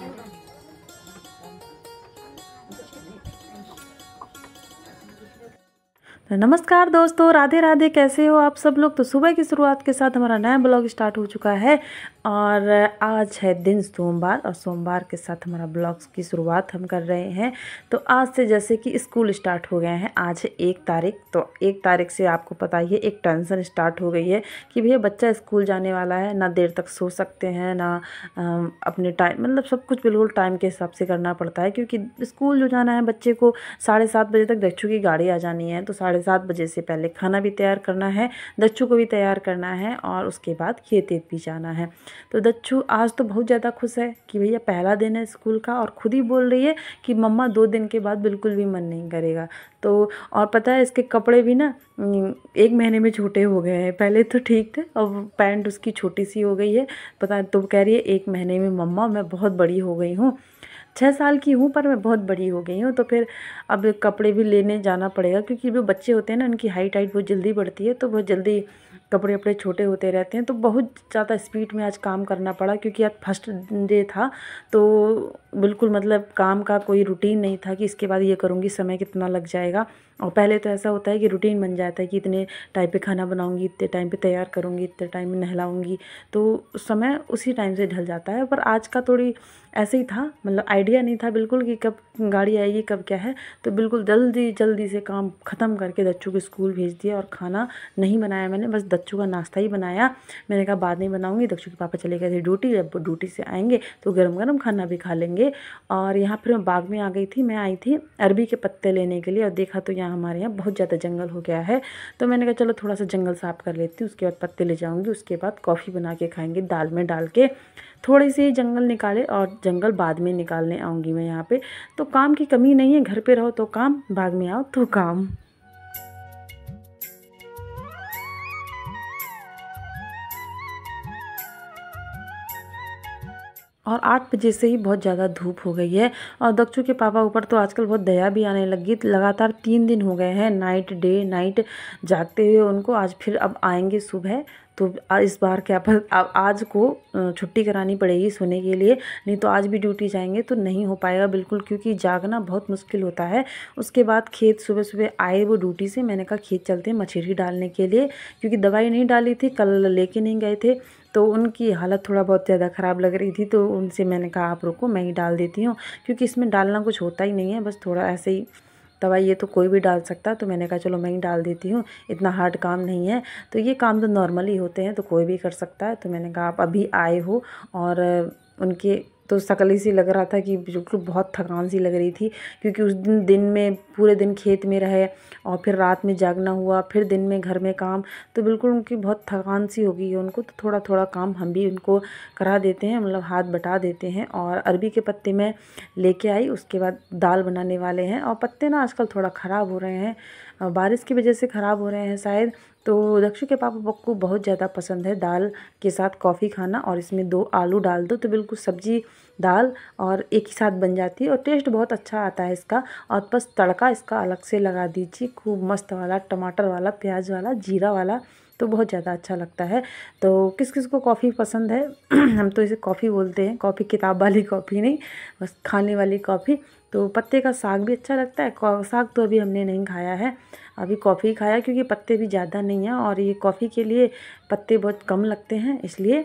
Come on. नमस्कार दोस्तों राधे राधे कैसे हो आप सब लोग तो सुबह की शुरुआत के साथ हमारा नया ब्लॉग स्टार्ट हो चुका है और आज है दिन सोमवार और सोमवार के साथ हमारा ब्लॉग्स की शुरुआत हम कर रहे हैं तो आज से जैसे कि स्कूल स्टार्ट हो गए हैं आज है एक तारीख तो एक तारीख से आपको पता ही है एक टेंशन स्टार्ट हो गई है कि भैया बच्चा स्कूल जाने वाला है ना देर तक सो सकते हैं ना अपने टाइम मतलब सब कुछ बिल्कुल टाइम के हिसाब से करना पड़ता है क्योंकि स्कूल जो जाना है बच्चे को साढ़े सात बजे तक बच्चों की गाड़ी आ जानी है तो साढ़े साढ़े सात बजे से पहले खाना भी तैयार करना है दच्छू को भी तैयार करना है और उसके बाद खेत भी जाना है तो दच्छू आज तो बहुत ज़्यादा खुश है कि भैया पहला दिन है स्कूल का और ख़ुद ही बोल रही है कि मम्मा दो दिन के बाद बिल्कुल भी मन नहीं करेगा तो और पता है इसके कपड़े भी ना एक महीने में छोटे हो गए हैं पहले तो ठीक थे अब पैंट उसकी छोटी सी हो गई है पता तो कह रही है एक महीने में मम्मा मैं बहुत बड़ी हो गई हूँ छः साल की हूँ पर मैं बहुत बड़ी हो गई हूँ तो फिर अब कपड़े भी लेने जाना पड़ेगा क्योंकि जो बच्चे होते हैं ना उनकी हाइट हाइट बहुत जल्दी बढ़ती है तो बहुत जल्दी कपड़े वपड़े छोटे होते रहते हैं तो बहुत ज़्यादा स्पीड में आज काम करना पड़ा क्योंकि आज फर्स्ट डे था तो बिल्कुल मतलब काम का कोई रूटीन नहीं था कि इसके बाद ये करूँगी समय कितना लग जाएगा और पहले तो ऐसा होता है कि रूटीन बन जाता है कि इतने टाइम पे खाना बनाऊंगी इतने टाइम पे तैयार करूंगी इतने टाइम में नहलाऊंगी तो समय उसी टाइम से ढल जाता है पर आज का थोड़ी ऐसे ही था मतलब आइडिया नहीं था बिल्कुल कि कब गाड़ी आएगी कब क्या है तो बिल्कुल जल्दी जल्दी से काम ख़त्म करके दच्चू को स्कूल भेज दिया और खाना नहीं बनाया मैंने बस दच्चू का नाश्ता ही बनाया मैंने कहा बाद में बनाऊँगी दच्चू के पापा चले गए थे ड्यूटी जब ड्यूटी से आएँगे तो गर्म गर्म खाना भी खा लेंगे और यहाँ फिर मैं बाग में आ गई थी मैं आई थी अरबी के पत्ते लेने के लिए और देखा तो यहाँ यहाँ हमारे यहाँ बहुत ज़्यादा जंगल हो गया है तो मैंने कहा चलो थोड़ा सा जंगल साफ़ कर लेती हूँ उसके बाद पत्ते ले जाऊँगी उसके बाद कॉफ़ी बना के खाएँगे दाल में डाल के थोड़ी सी जंगल निकाले और जंगल बाद में निकालने आऊँगी मैं यहाँ पर तो काम की कमी नहीं है घर पर रहो तो काम बाग में आओ तो काम और आठ बजे से ही बहुत ज़्यादा धूप हो गई है और दक्षू के पापा ऊपर तो आजकल बहुत दया भी आने लगी लगातार तीन दिन हो गए हैं नाइट डे नाइट जागते हुए उनको आज फिर अब आएंगे सुबह तो इस बार क्या पर आज को छुट्टी करानी पड़ेगी सोने के लिए नहीं तो आज भी ड्यूटी जाएंगे तो नहीं हो पाएगा बिल्कुल क्योंकि जागना बहुत मुश्किल होता है उसके बाद खेत सुबह सुबह आए वो ड्यूटी से मैंने कहा खेत चलते हैं मछेरी डालने के लिए क्योंकि दवाई नहीं डाली थी कल लेके नहीं गए थे तो उनकी हालत थोड़ा बहुत ज़्यादा ख़राब लग रही थी तो उनसे मैंने कहा आप रुको मैं ही डाल देती हूँ क्योंकि इसमें डालना कुछ होता ही नहीं है बस थोड़ा ऐसे ही तवाई ये तो कोई भी डाल सकता तो मैंने कहा चलो मैं ही डाल देती हूँ इतना हार्ड काम नहीं है तो ये काम तो नॉर्मली होते हैं तो कोई भी कर सकता है तो मैंने कहा आप अभी आए हो और उनके तो शकल से लग रहा था कि बिल्कुल बहुत थकान सी लग रही थी क्योंकि उस दिन दिन में पूरे दिन खेत में रहे और फिर रात में जागना हुआ फिर दिन में घर में काम तो बिल्कुल उनकी बहुत थकान सी हो गई है उनको तो थोड़ा थोड़ा काम हम भी उनको करा देते हैं मतलब हाथ बटा देते हैं और अरबी के पत्ते में लेके आई उसके बाद दाल बनाने वाले हैं और पत्ते ना आजकल थोड़ा ख़राब हो रहे हैं बारिश की वजह से ख़राब हो रहे हैं शायद तो दक्षु के पापा को बहुत ज़्यादा पसंद है दाल के साथ कॉफ़ी खाना और इसमें दो आलू डाल दो तो बिल्कुल सब्जी दाल और एक ही साथ बन जाती है और टेस्ट बहुत अच्छा आता है इसका और बस तड़का इसका अलग से लगा दीजिए खूब मस्त वाला टमाटर वाला प्याज वाला जीरा वाला तो बहुत ज़्यादा अच्छा लगता है तो किस किस को कॉफ़ी पसंद है हम तो इसे कॉफ़ी बोलते हैं कॉफ़ी किताब वाली कॉफ़ी नहीं बस खाने वाली कॉफ़ी तो पत्ते का साग भी अच्छा लगता है साग तो अभी हमने नहीं खाया है अभी कॉफ़ी खाया क्योंकि पत्ते भी ज़्यादा नहीं हैं और ये कॉफ़ी के लिए पत्ते बहुत कम लगते हैं इसलिए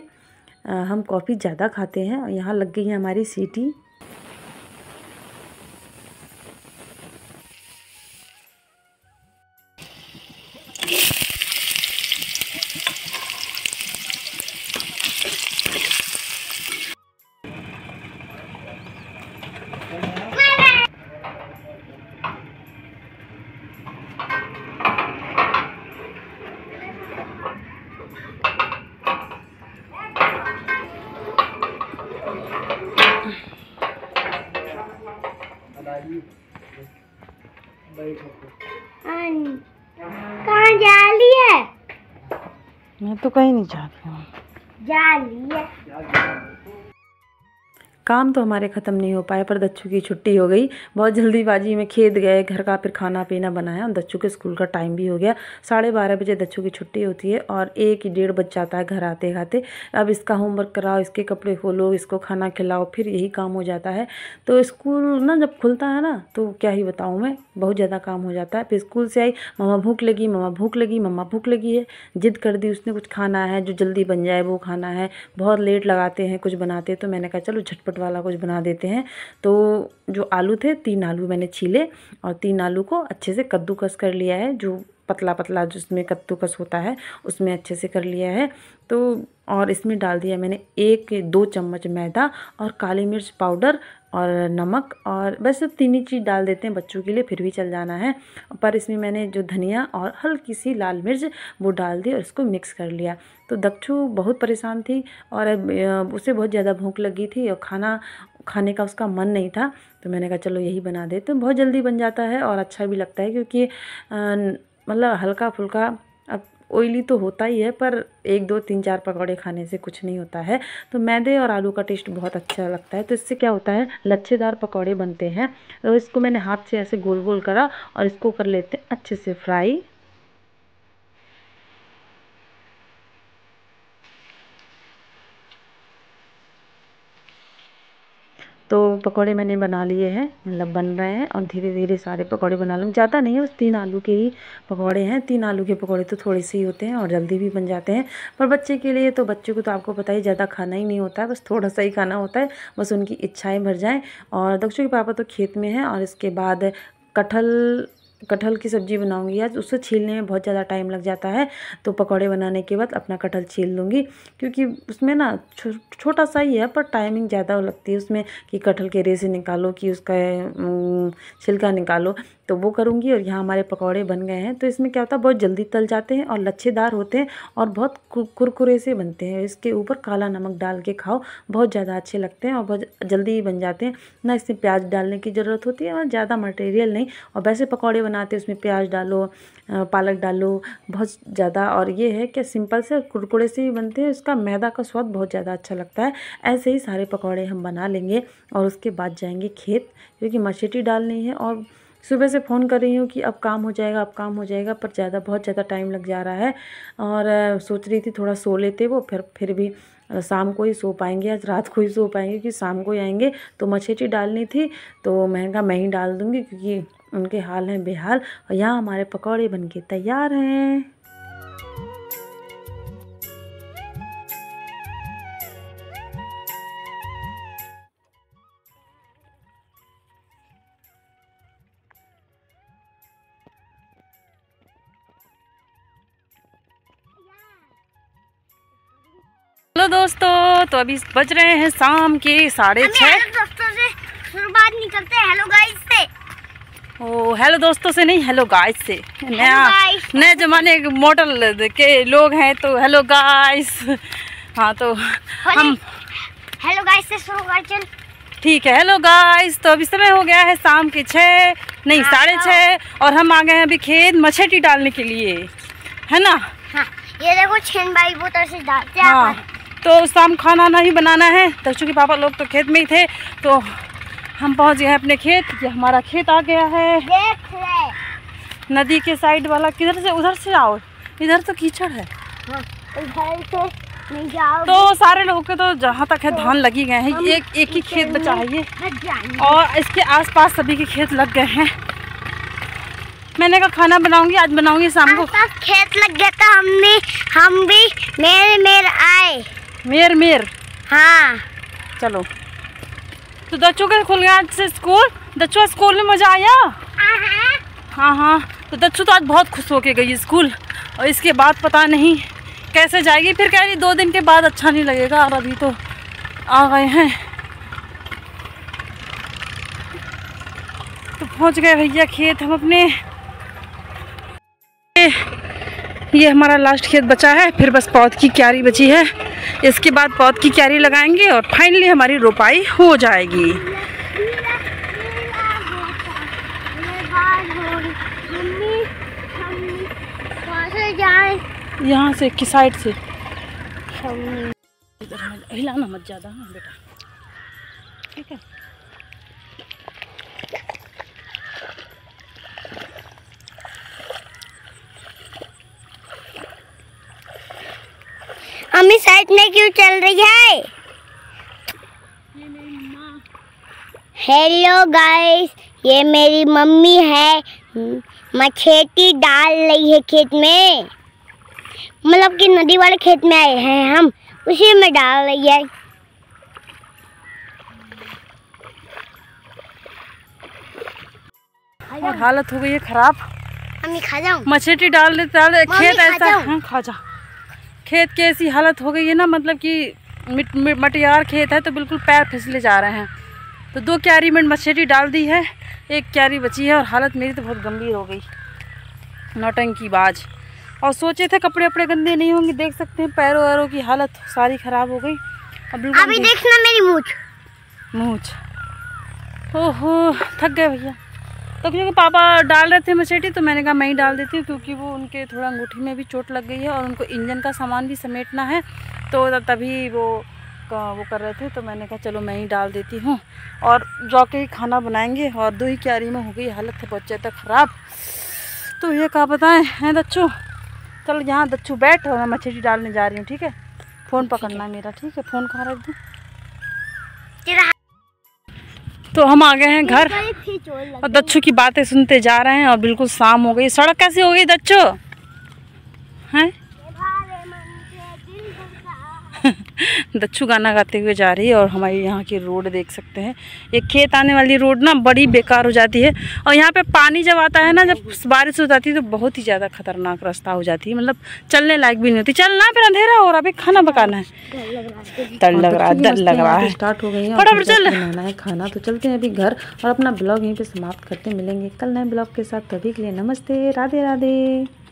हम कॉफ़ी ज़्यादा खाते हैं यहाँ लग गई है हमारी सीटी कहाँ जा रही है मैं तो कहीं नहीं जा रही हूँ जा रही है काम तो हमारे ख़त्म नहीं हो पाए पर दच्छू की छुट्टी हो गई बहुत जल्दीबाजी में खेत गए घर का फिर खाना पीना बनाया और दच्छू के स्कूल का टाइम भी हो गया साढ़े बारह बजे दच्छू की छुट्टी होती है और एक ही डेढ़ बज जाता है घर आते खाते अब इसका होमवर्क कराओ इसके कपड़े खोलो इसको खाना खिलाओ फिर यही काम हो जाता है तो स्कूल ना जब खुलता है ना तो क्या ही बताऊँ मैं बहुत ज़्यादा काम हो जाता है फिर स्कूल से आई मम्मा भूख लगी मम्मा भूख लगी मम्मा भूख लगी है जिद कर दी उसने कुछ खाना है जो जल्दी बन जाए वो खाना है बहुत लेट लगाते हैं कुछ बनाते हैं तो मैंने कहा चलो झटपट चटपट वाला कुछ बना देते हैं तो जो आलू थे तीन आलू मैंने छीले और तीन आलू को अच्छे से कद्दूकस कर लिया है जो पतला पतला जिसमें कद्दूकस होता है उसमें अच्छे से कर लिया है तो और इसमें डाल दिया मैंने एक दो चम्मच मैदा और काली मिर्च पाउडर और नमक और बस तीन ही चीज़ डाल देते हैं बच्चों के लिए फिर भी चल जाना है पर इसमें मैंने जो धनिया और हल्की सी लाल मिर्च वो डाल दी और इसको मिक्स कर लिया तो दक्षू बहुत परेशान थी और उसे बहुत ज़्यादा भूख लगी थी और खाना खाने का उसका मन नहीं था तो मैंने कहा चलो यही बना दे तो बहुत जल्दी बन जाता है और अच्छा भी लगता है क्योंकि मतलब हल्का फुल्का ऑयली तो होता ही है पर एक दो तीन चार पकौड़े खाने से कुछ नहीं होता है तो मैदे और आलू का टेस्ट बहुत अच्छा लगता है तो इससे क्या होता है लच्छेदार पकौड़े बनते हैं तो इसको मैंने हाथ से ऐसे गोल गोल करा और इसको कर लेते हैं अच्छे से फ्राई तो पकौड़े मैंने बना लिए हैं मतलब बन रहे हैं और धीरे धीरे सारे पकौड़े बना लूँ ज़्यादा नहीं है बस तीन आलू के ही पकौड़े हैं तीन आलू के पकौड़े तो थोड़े से ही होते हैं और जल्दी भी बन जाते हैं पर बच्चे के लिए तो बच्चों को तो आपको पता ही ज़्यादा खाना ही नहीं होता है बस थोड़ा सा ही खाना होता है बस उनकी इच्छाएँ भर जाएँ और दक्षों के पापा तो खेत में हैं और इसके बाद कटहल कटहल की सब्ज़ी बनाऊंगी आज उससे छीलने में बहुत ज़्यादा टाइम लग जाता है तो पकौड़े बनाने के बाद अपना कटहल छील लूँगी क्योंकि उसमें ना छो, छोटा सा ही है पर टाइमिंग ज़्यादा लगती है उसमें कि कटहल के रेसे निकालो कि उसका छिलका निकालो तो वो करूँगी और यहाँ हमारे पकौड़े बन गए हैं तो इसमें क्या होता है बहुत जल्दी तल जाते हैं और लच्छेदार होते हैं और बहुत कुरकुरे से बनते हैं इसके ऊपर काला नमक डाल के खाओ बहुत ज़्यादा अच्छे लगते हैं और बहुत जल्दी बन जाते हैं ना इसमें प्याज डालने की ज़रूरत होती है और ज़्यादा मटेरियल नहीं और वैसे पकौड़े बनाते हैं उसमें प्याज डालो पालक डालो बहुत ज़्यादा और ये है कि सिंपल से कुरकुरे से ही बनते हैं उसका मैदा का स्वाद बहुत ज़्यादा अच्छा लगता है ऐसे ही सारे पकौड़े हम बना लेंगे और उसके बाद जाएंगे खेत क्योंकि मछेटी डालनी है और सुबह से फ़ोन कर रही हूँ कि अब काम हो जाएगा अब काम हो जाएगा पर ज़्यादा बहुत ज़्यादा टाइम लग जा रहा है और सोच रही थी थोड़ा सो लेते वो फिर फिर भी शाम को ही सो पाएंगे आज रात को ही सो पाएंगे क्योंकि शाम को ही आएंगे तो मछेटी डालनी थी तो महंगा मैं ही डाल दूँगी क्योंकि उनके हाल हैं बेहाल और यहाँ हमारे पकौड़े बनके तैयार हैं हेलो दोस्तों तो अभी बज रहे हैं शाम के साढ़े छह दोस्तों से नहीं करते हेलो गाइस ओ हेलो दोस्तों से नहीं हेलो गाइस से नया नए जमाने के मॉडल के लोग हैं तो हेलो गाइस हाँ तो हम हेलो गाइस से शुरू कर चल ठीक है हेलो गाइस तो अभी समय हो गया है शाम के छः नहीं हाँ, साढ़े तो- छः और हम आ गए हैं अभी खेत मछेटी डालने के लिए है ना हाँ, ये देखो छेन भाई वो तरह से डालते हैं हाँ, तो शाम खाना नहीं बनाना है तो चूँकि पापा लोग तो खेत में ही थे तो हम पहुंच गए अपने खेत ये हमारा खेत आ गया है नदी के साइड वाला किधर से उधर से आओ इधर तो कीचड़ है हाँ, तो सारे लोगों के तो जहाँ तक है तो धान लगी गए हैं एक एक ही खेत बचा है ये और इसके आसपास सभी के खेत लग गए हैं मैंने कहा खाना बनाऊंगी आज बनाऊंगी शाम को खेत लग गया था हमने हम भी मेर मेर आए मेर मेर हाँ चलो तो दच्चू का खुल गया आज से स्कूल दच्चू स्कूल में मज़ा आया हाँ हाँ तो दच्चू तो आज बहुत खुश होके गई स्कूल और इसके बाद पता नहीं कैसे जाएगी फिर कह रही दो दिन के बाद अच्छा नहीं लगेगा और अभी तो आ गए हैं तो पहुंच गए भैया खेत हम अपने ये हमारा लास्ट खेत बचा है फिर बस पौध की क्यारी बची है इसके बाद पौध की क्यारी लगाएंगे और फाइनली हमारी रोपाई हो जाएगी यहाँ से किस साइड से इधर हिलाना मत ज़्यादा हाँ बेटा ठीक है मम्मी साइड में क्यों चल रही है हेलो गाइस ये मेरी मम्मी है मछेटी डाल रही है खेत में मतलब कि नदी वाले खेत में आए हैं हम उसी में डाल रही है और हालत हो गई है खराब मम्मी खा जाऊं मछेटी डाल देते खेत ऐसा हम हाँ, खा जाओ खेत की ऐसी हालत हो गई है ना मतलब कि मटियार खेत है तो बिल्कुल पैर फिसले जा रहे हैं तो दो क्यारी में मछेटी डाल दी है एक क्यारी बची है और हालत मेरी तो बहुत गंभीर हो गई नौटंकी बाज और सोचे थे कपड़े वपड़े गंदे नहीं होंगे देख सकते हैं पैरों वैरों की हालत सारी ख़राब हो गई अब अभी देखना मेरी मूछ मूछ ओहो थक गए भैया तो क्योंकि पापा डाल रहे थे मछेटी तो मैंने कहा मैं ही डाल देती हूँ क्योंकि वो उनके थोड़ा अंगूठी में भी चोट लग गई है और उनको इंजन का सामान भी समेटना है तो तभी वो वो कर रहे थे तो मैंने कहा चलो मैं ही डाल देती हूँ और जाके ही खाना बनाएंगे और दो ही क्यारी में हो गई हालत है बच्चे तक ख़राब तो ये कहा बताएं हैं दच्चू चल यहाँ दच्चू बैठ और मैं मछली डालने जा रही हूँ ठीक है फ़ोन पकड़ना मेरा ठीक है फ़ोन कहाँ रख दूँ तो हम आ गए हैं घर और दच्छू की बातें सुनते जा रहे हैं और बिल्कुल शाम हो गई सड़क कैसी हो गई दच्छू हैं दच्छू गाना गाते हुए जा रही है और हमारी यहाँ की रोड देख सकते हैं ये खेत आने वाली रोड ना बड़ी बेकार हो जाती है और यहाँ पे पानी जब आता है ना जब बारिश हो जाती है तो बहुत ही ज़्यादा खतरनाक रास्ता हो जाती है मतलब चलने लायक भी नहीं होती चल ना फिर अंधेरा हो रहा है खाना पकाना है डर लग रहा है हाँ, तो डर लग रहा है स्टार्ट हो गई फटाफट चल बनाना है खाना तो चलते हैं अभी घर और अपना ब्लॉग यहीं पर समाप्त करते मिलेंगे कल नए ब्लॉग के साथ तभी के लिए नमस्ते राधे राधे